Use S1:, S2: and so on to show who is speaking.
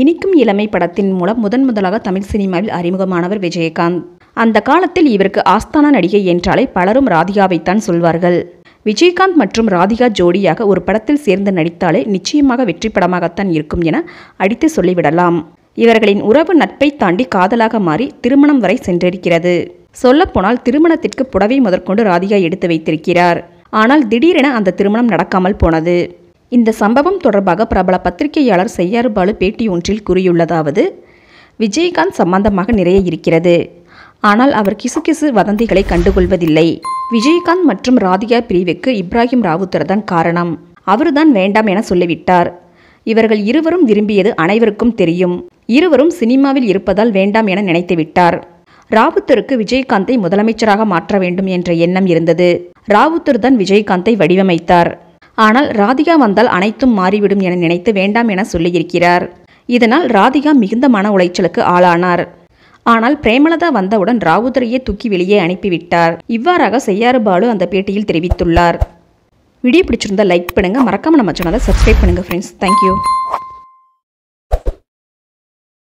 S1: இனிக்கும் இளமை படத்தின் மூலம் முதன் முதலாக தமிழ் சினிமாவில் அறிமுகமானவர் விஜயகாந்த் அந்த காலத்தில் இவருக்கு ஆஸ்தான நடிகை என்றாலே பலரும் ராதிகாவைத்தான் சொல்வார்கள் விஜயகாந்த் மற்றும் ராதிகா ஜோடியாக ஒரு படத்தில் சேர்ந்து நடித்தாலே நிச்சயமாக வெற்றி படமாகத்தான் இருக்கும் என அடித்து சொல்லிவிடலாம் இவர்களின் உறவு நட்பை தாண்டி காதலாக மாறி திருமணம் வரை சென்றிருக்கிறது சொல்லப்போனால் திருமணத்திற்கு புடவை முதற்கொண்டு ராதிகா எடுத்து வைத்திருக்கிறார் ஆனால் திடீரென அந்த திருமணம் நடக்காமல் போனது இந்த சம்பவம் தொடர்பாக பிரபல பத்திரிகையாளர் செய்யாறு பாலு பேட்டி ஒன்றில் கூறியுள்ளதாவது விஜயகாந்த் சம்பந்தமாக நிறைய இருக்கிறது ஆனால் அவர் கிசுகிசு வதந்திகளை கண்டுகொள்வதில்லை விஜயகாந்த் மற்றும் ராதிகா பிரிவுக்கு இப்ராஹிம் ராவுத்தர் தான் காரணம் அவருதான் வேண்டாம் என சொல்லிவிட்டார் இவர்கள் இருவரும் விரும்பியது அனைவருக்கும் தெரியும் இருவரும் சினிமாவில் இருப்பதால் வேண்டாம் என நினைத்துவிட்டார் ராவுத்தருக்கு விஜயகாந்தை முதலமைச்சராக மாற்ற வேண்டும் என்ற எண்ணம் இருந்தது ராவுத்தர் தான் விஜயகாந்தை வடிவமைத்தார் ஆனால் ராதிகா வந்தால் அனைத்தும் மாறிவிடும் என நினைத்து வேண்டாம் என சொல்லியிருக்கிறார் இதனால் ராதிகா மிகுந்த மன உளைச்சலுக்கு ஆளானார் ஆனால் பிரேமலதா வந்தவுடன் ராவுதரையே தூக்கி வெளியே அனுப்பிவிட்டார் இவ்வாறாக செய்யாறு பாலு அந்த பேட்டியில் தெரிவித்துள்ளார் வீடியோ பிடிச்சிருந்தால் லைக் பண்ணுங்கள் மறக்காமல் நம்ம சேனலை சப்ஸ்கிரைப் பண்ணுங்கள் ஃப்ரெண்ட்ஸ் தேங்க்யூ